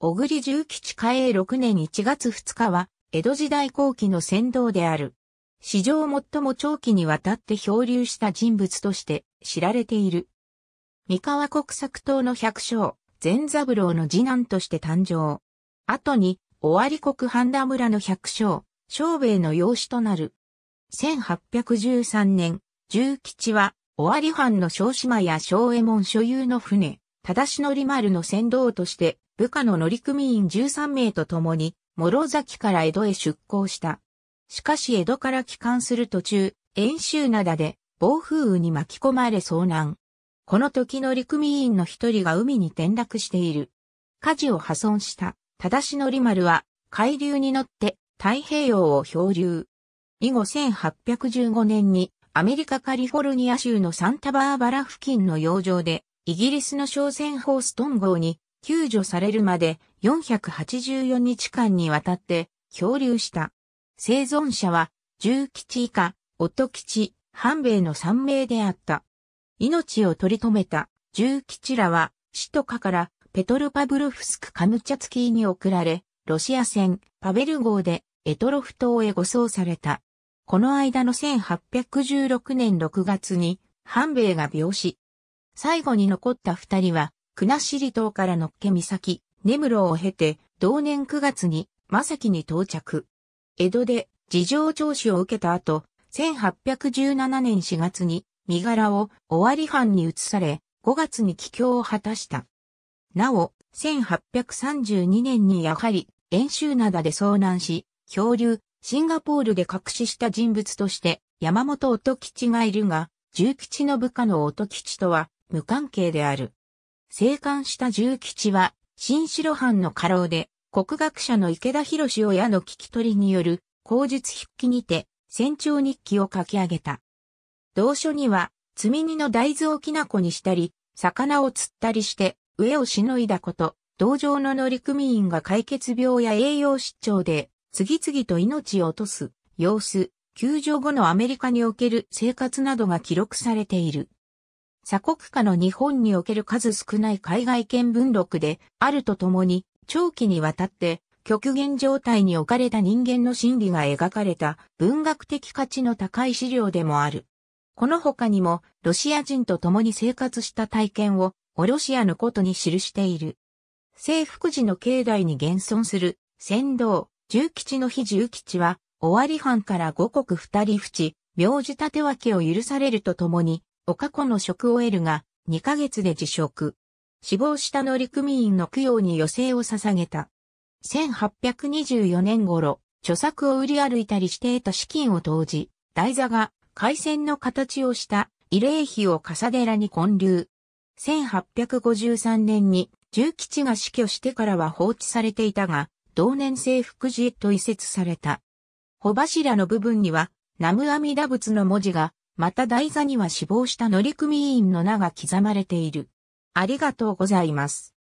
小栗重吉嘉永6年1月2日は、江戸時代後期の先導である。史上最も長期にわたって漂流した人物として知られている。三河国策党の百姓、善三郎の次男として誕生。後に、尾張国半田村の百姓、昌兵衛の養子となる。1813年、重吉は、尾張藩の小島や小右衛門所有の船、忠則丸の先導として部下の乗組員13名と共に、諸崎から江戸へ出港した。しかし江戸から帰還する途中、遠州灘で暴風雨に巻き込まれ遭難。この時乗組員の一人が海に転落している。火事を破損した、忠しのマ丸は、海流に乗って太平洋を漂流。以後1815年に、アメリカカリフォルニア州のサンタバーバラ付近の洋上で、イギリスの商船ホーストン号に救助されるまで484日間にわたって漂流した。生存者は、重吉以下、夫吉、半兵衛の3名であった。命を取り留めた重吉らは、首都下からペトルパブルフスクカムチャツキーに送られ、ロシア船パベル号でエトロフ島へ護送された。この間の1816年6月に、半兵衛が病死。最後に残った二人は、国後島からのっけ岬、根室を経て、同年9月に、正木に到着。江戸で事情聴取を受けた後、1817年4月に身柄を尾張藩に移され、5月に帰郷を果たした。なお、1832年にやはり、遠州灘で遭難し、漂流、シンガポールで隠しした人物として、山本音吉がいるが、重吉の部下の音吉とは無関係である。生還した重吉は、新城藩の家老で、国学者の池田博士親の聞き取りによる、口述筆記にて、船長日記を書き上げた。同書には、積み荷の大豆をきな粉にしたり、魚を釣ったりして、飢えをしのいだこと、同情の乗組員が解決病や栄養失調で、次々と命を落とす、様子、救助後のアメリカにおける生活などが記録されている。鎖国下の日本における数少ない海外見聞録であるとともに、長期にわたって極限状態に置かれた人間の心理が描かれた文学的価値の高い資料でもある。この他にも、ロシア人と共に生活した体験を、オロシアのことに記している。征服時の境内に現存する、船頭、重吉の日重吉は、尾張藩から五国二人淵、名字立けを許されるとともに、岡子の職を得るが、2ヶ月で辞職。死亡した乗組員の供養に余生を捧げた。1824年頃、著作を売り歩いたりして得た資金を投じ、台座が海戦の形をした慰霊碑を笠寺に建立。1853年に重吉が死去してからは放置されていたが、同年征服寺へと移設された。穂柱の部分には、南阿弥陀仏の文字がまた台座には死亡した乗組員の名が刻まれている。ありがとうございます。